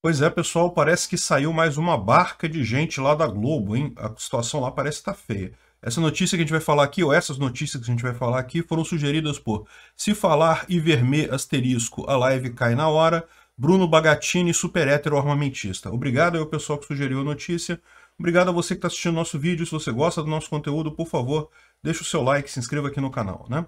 Pois é, pessoal, parece que saiu mais uma barca de gente lá da Globo, hein? A situação lá parece estar tá feia. Essa notícia que a gente vai falar aqui, ou essas notícias que a gente vai falar aqui, foram sugeridas por Se Falar e Vermê Asterisco, a live cai na hora, Bruno Bagatini, super hétero armamentista. Obrigado ao pessoal que sugeriu a notícia. Obrigado a você que está assistindo nosso vídeo. Se você gosta do nosso conteúdo, por favor, deixa o seu like, se inscreva aqui no canal, né?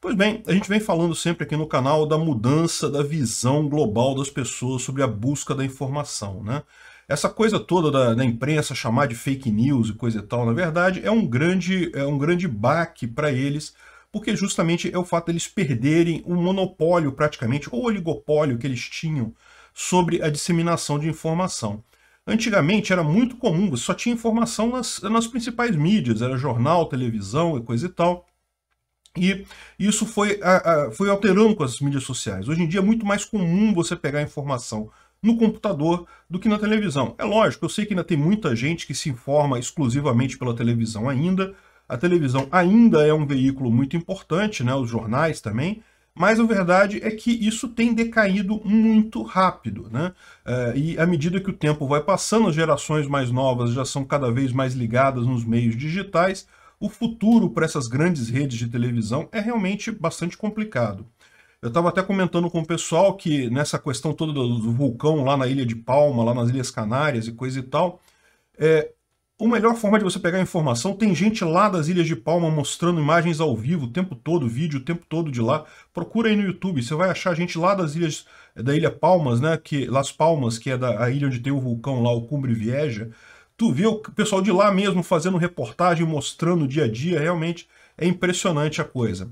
Pois bem, a gente vem falando sempre aqui no canal da mudança da visão global das pessoas sobre a busca da informação, né? Essa coisa toda da, da imprensa chamar de fake news e coisa e tal, na verdade, é um grande, é um grande baque para eles, porque justamente é o fato deles de perderem o monopólio praticamente, ou oligopólio que eles tinham sobre a disseminação de informação. Antigamente era muito comum, você só tinha informação nas, nas principais mídias, era jornal, televisão e coisa e tal. E isso foi, a, a, foi alterando com as mídias sociais. Hoje em dia é muito mais comum você pegar informação no computador do que na televisão. É lógico, eu sei que ainda tem muita gente que se informa exclusivamente pela televisão ainda. A televisão ainda é um veículo muito importante, né? os jornais também, mas a verdade é que isso tem decaído muito rápido. Né? É, e à medida que o tempo vai passando, as gerações mais novas já são cada vez mais ligadas nos meios digitais, o futuro para essas grandes redes de televisão é realmente bastante complicado. Eu estava até comentando com o pessoal que nessa questão toda do, vulcão lá na Ilha de Palma, lá nas Ilhas Canárias e coisa e tal, é, a melhor forma de você pegar informação, tem gente lá das Ilhas de Palma mostrando imagens ao vivo o tempo todo, vídeo o tempo todo de lá. Procura aí no YouTube, você vai achar gente lá das Ilhas, eh, da Ilha Palmas, né, que, Las Palmas, que é da, a ilha onde tem o vulcão lá, o Cumbre Vieja, Tu vê o pessoal de lá mesmo fazendo reportagem, mostrando o dia a dia, realmente é impressionante a coisa.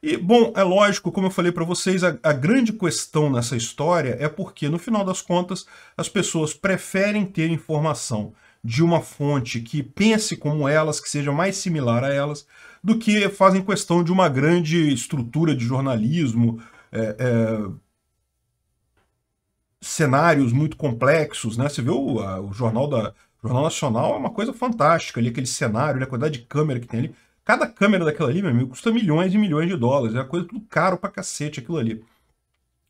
E, bom, é lógico, como eu falei para vocês, a, a, grande questão nessa história é porque, no final das contas, as pessoas preferem ter informação de uma fonte que pense como elas, que seja mais similar a elas, do que fazem questão de uma grande estrutura de jornalismo, é, é, cenários muito complexos, né? Você viu o, a, o jornal da, o Jornal Nacional é uma coisa fantástica ali, aquele cenário, a quantidade de câmera que tem ali. Cada câmera daquela ali, meu amigo, custa milhões e milhões de dólares. É uma coisa tudo caro pra cacete aquilo ali.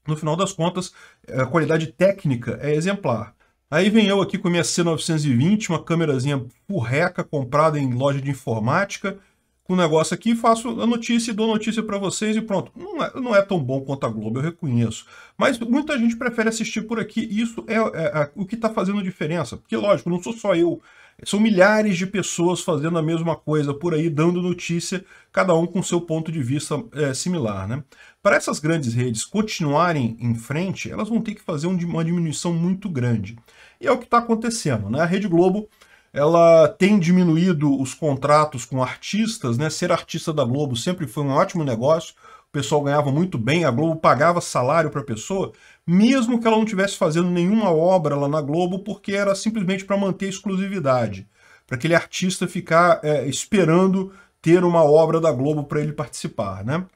No final das contas, é, a qualidade técnica é exemplar. Aí vem eu aqui com a minha C920, uma câmerazinha furreca comprada em loja de informática, com o negócio aqui, faço a notícia e dou notícia para vocês e pronto. Não é, não é tão bom quanto a Globo, eu reconheço. Mas muita gente prefere assistir por aqui e isso é, é, é o que está fazendo diferença. Porque, lógico, não sou só eu. São milhares de pessoas fazendo a mesma coisa por aí, dando notícia, cada um com seu ponto de vista é, similar. Né? Para essas grandes redes continuarem em frente, elas vão ter que fazer uma diminuição muito grande. E é o que está acontecendo. Né? A Rede Globo ela tem diminuído os contratos com artistas, né? Ser artista da Globo sempre foi um ótimo negócio, o pessoal ganhava muito bem, a Globo pagava salário para a pessoa, mesmo que ela não estivesse fazendo nenhuma obra lá na Globo, porque era simplesmente para manter a exclusividade, para aquele artista ficar é, esperando ter uma obra da Globo para ele participar, né?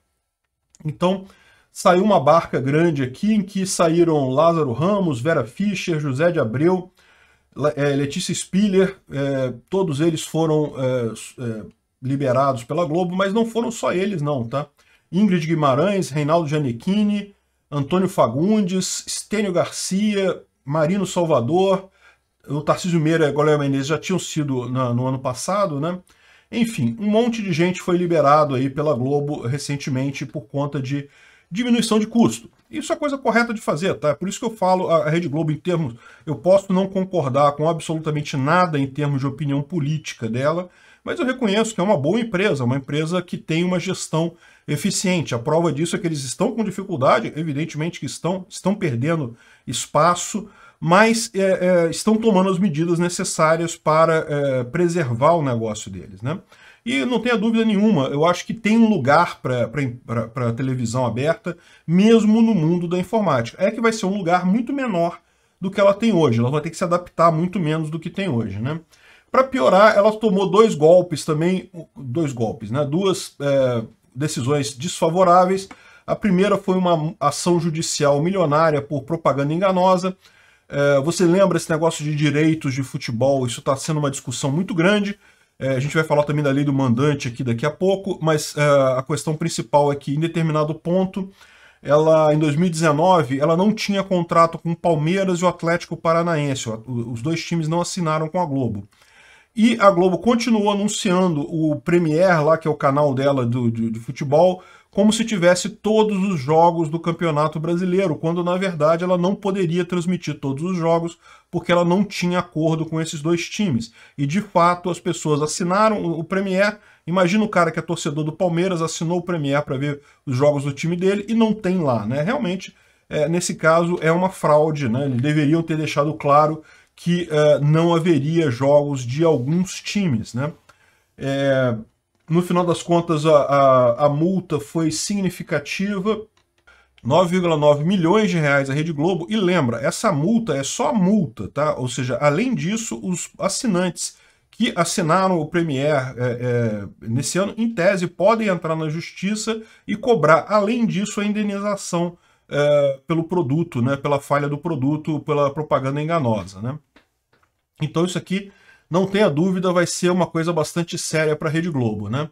Então, saiu uma barca grande aqui em que saíram Lázaro Ramos, Vera Fischer, José de Abreu, eh, Letícia Spiller, é, todos eles foram é, liberados pela Globo, mas não foram só eles não, tá? Ingrid Guimarães, Reinaldo Giannichini, Antônio Fagundes, Estênio Garcia, Marino Salvador, o Tarcísio Meira e a Goleia Menezes já tinham sido na, no ano passado, né? Enfim, um monte de gente foi liberado aí pela Globo recentemente por conta de diminuição de custo. Isso é a coisa correta de fazer, tá? Por isso que eu falo a Rede Globo em termos... Eu posso não concordar com absolutamente nada em termos de opinião política dela, mas eu reconheço que é uma boa empresa, uma empresa que tem uma gestão eficiente. A prova disso é que eles estão com dificuldade, evidentemente que estão, estão perdendo espaço, mas é, é, estão tomando as medidas necessárias para é, preservar o negócio deles, né? E não tenha dúvida nenhuma, eu acho que tem um lugar para a televisão aberta, mesmo no mundo da informática. É que vai ser um lugar muito menor do que ela tem hoje. Ela vai ter que se adaptar muito menos do que tem hoje, né? Para piorar, ela tomou dois golpes também, dois golpes, né? Duas é, decisões desfavoráveis. A primeira foi uma ação judicial milionária por propaganda enganosa. É, você lembra esse negócio de direitos de futebol? Isso está sendo uma discussão muito grande. É, a gente vai falar também da lei do mandante aqui daqui a pouco, mas é, a questão principal é que em determinado ponto, ela em 2019, ela não tinha contrato com o Palmeiras e o Atlético Paranaense. Os dois times não assinaram com a Globo. E a Globo continuou anunciando o Premier lá, que é o canal dela do, de, de futebol, como se tivesse todos os jogos do Campeonato Brasileiro, quando na verdade ela não poderia transmitir todos os jogos porque ela não tinha acordo com esses dois times. E de fato as pessoas assinaram o Premier. Imagina o cara que é torcedor do Palmeiras assinou o Premier para ver os jogos do time dele e não tem lá, né? Realmente, é, nesse caso é uma fraude, né? Eles deveriam ter deixado claro que é, não haveria jogos de alguns times, né? É, no final das contas, a, a, a multa foi significativa, 9,9 milhões de reais a Rede Globo. E lembra, essa multa é só multa, tá? Ou seja, além disso, os assinantes que assinaram o Premier é, é, nesse ano, em tese, podem entrar na justiça e cobrar, além disso, a indenização é, pelo produto, né? Pela falha do produto, pela propaganda enganosa, né? Então isso aqui não tenha dúvida, vai ser uma coisa bastante séria para a Rede Globo, né?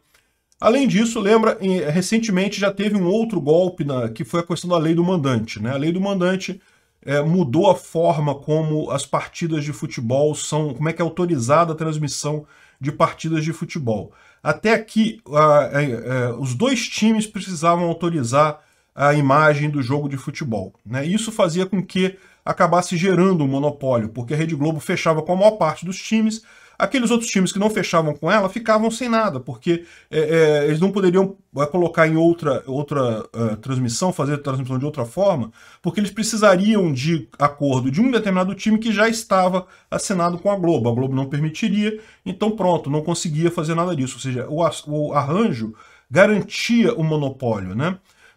Além disso, lembra, recentemente já teve um outro golpe na, que foi a questão da lei do mandante. Né? A lei do mandante é, mudou a forma como as partidas de futebol são, como é que é autorizada a transmissão de partidas de futebol. Até aqui, a, a, a, é, os dois times precisavam autorizar a imagem do jogo de futebol. Né? Isso fazia com que acabasse gerando um monopólio, porque a Rede Globo fechava com a maior parte dos times. Aqueles outros times que não fechavam com ela ficavam sem nada, porque é, é, eles não poderiam é, colocar em outra, outra é, transmissão, fazer transmissão de outra forma, porque eles precisariam de acordo de um determinado time que já estava assinado com a Globo. A Globo não permitiria, então pronto, não conseguia fazer nada disso. Ou seja, o, o arranjo garantia o monopólio, né?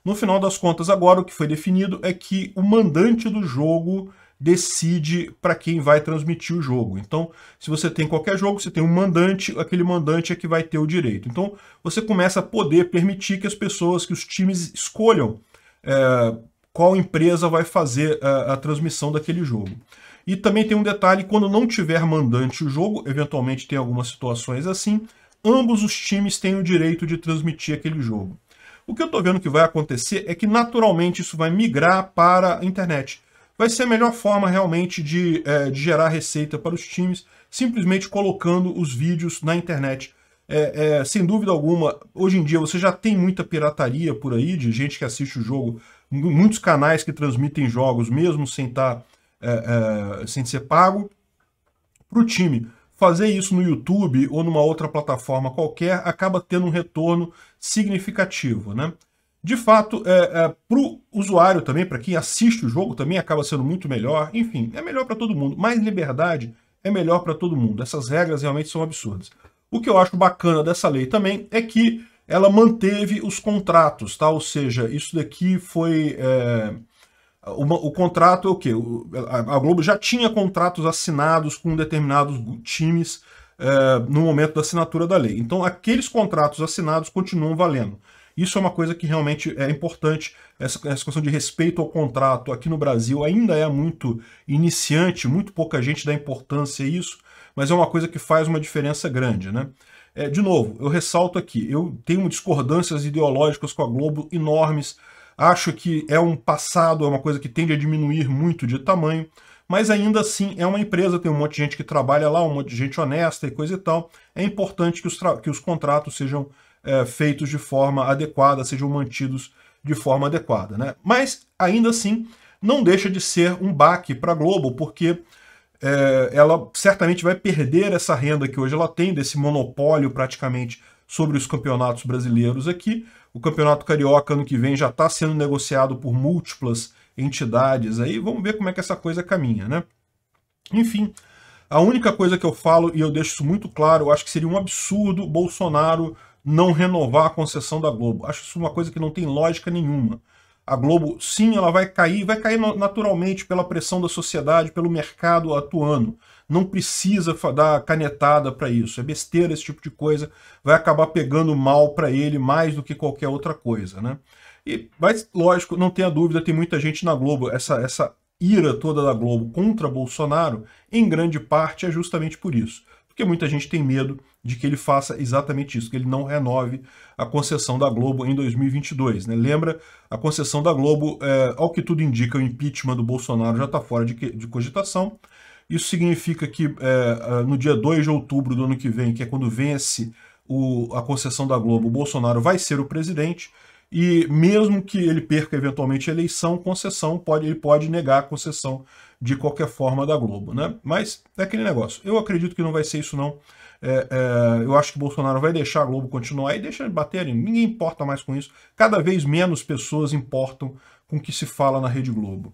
No final das contas, agora o que foi definido é que o mandante do jogo decide para quem vai transmitir o jogo. Então, se você tem qualquer jogo, você tem um mandante, aquele mandante é que vai ter o direito. Então, você começa a poder permitir que as pessoas, que os times escolham é, qual empresa vai fazer a, a transmissão daquele jogo. E também tem um detalhe, quando não tiver mandante o jogo, eventualmente tem algumas situações assim, ambos os times têm o direito de transmitir aquele jogo. O que eu estou vendo que vai acontecer é que naturalmente isso vai migrar para a internet. Vai ser a melhor forma realmente de, é, de gerar receita para os times, simplesmente colocando os vídeos na internet. É, é, sem dúvida alguma, hoje em dia você já tem muita pirataria por aí, de gente que assiste o jogo, muitos canais que transmitem jogos mesmo sem, tá, é, é, sem ser pago. Para o time, fazer isso no YouTube ou numa outra plataforma qualquer acaba tendo um retorno significativo, né? De fato, é, é, para o usuário também, para quem assiste o jogo também acaba sendo muito melhor. Enfim, é melhor para todo mundo. Mais liberdade é melhor para todo mundo. Essas regras realmente são absurdas. O que eu acho bacana dessa lei também é que ela manteve os contratos, tá? Ou seja, isso daqui foi... É uma, o contrato é o quê? O, a, a, Globo já tinha contratos assinados com determinados times é, no momento da assinatura da lei. Então, aqueles contratos assinados continuam valendo. Isso é uma coisa que realmente é importante. Essa, essa questão de respeito ao contrato aqui no Brasil ainda é muito iniciante, muito pouca gente dá importância a isso, mas é uma coisa que faz uma diferença grande, né? É, de novo, eu ressalto aqui, eu tenho discordâncias ideológicas com a Globo enormes acho que é um passado, é uma coisa que tende a diminuir muito de tamanho, mas ainda assim é uma empresa, tem um monte de gente que trabalha lá, um monte de gente honesta e coisa e tal. É importante que os, que os contratos sejam é, feitos de forma adequada, sejam mantidos de forma adequada. Né? Mas ainda assim, não deixa de ser um baque para a Globo, porque é, ela certamente vai perder essa renda que hoje ela tem, desse monopólio praticamente sobre os campeonatos brasileiros aqui, o Campeonato Carioca ano que vem já está sendo negociado por múltiplas entidades aí. Vamos ver como é que essa coisa caminha, né? Enfim, a única coisa que eu falo, e eu deixo isso muito claro, eu acho que seria um absurdo Bolsonaro não renovar a concessão da Globo. Acho isso uma coisa que não tem lógica nenhuma. A Globo, sim, ela vai cair, vai cair naturalmente pela pressão da sociedade, pelo mercado atuando. Não precisa dar canetada para isso. É besteira esse tipo de coisa. Vai acabar pegando mal para ele mais do que qualquer outra coisa, né? E, mas, lógico, não tenha dúvida, tem muita gente na Globo. Essa, essa ira toda da Globo contra Bolsonaro, em grande parte, é justamente por isso porque muita gente tem medo de que ele faça exatamente isso, que ele não renove a concessão da Globo em 2022. Né? Lembra, a concessão da Globo, é, ao que tudo indica, o impeachment do Bolsonaro já está fora de, de cogitação. Isso significa que é, é no dia 2 de outubro do ano que vem, que é quando vence o, a concessão da Globo, o Bolsonaro vai ser o presidente e mesmo que ele perca eventualmente a eleição, concessão pode, ele pode negar a concessão de qualquer forma da Globo. Né? Mas é aquele negócio. Eu acredito que não vai ser isso não. É, é, eu acho que Bolsonaro vai deixar a Globo continuar e deixa ele bater ali. Ninguém importa mais com isso. Cada vez menos pessoas importam com o que se fala na Rede Globo.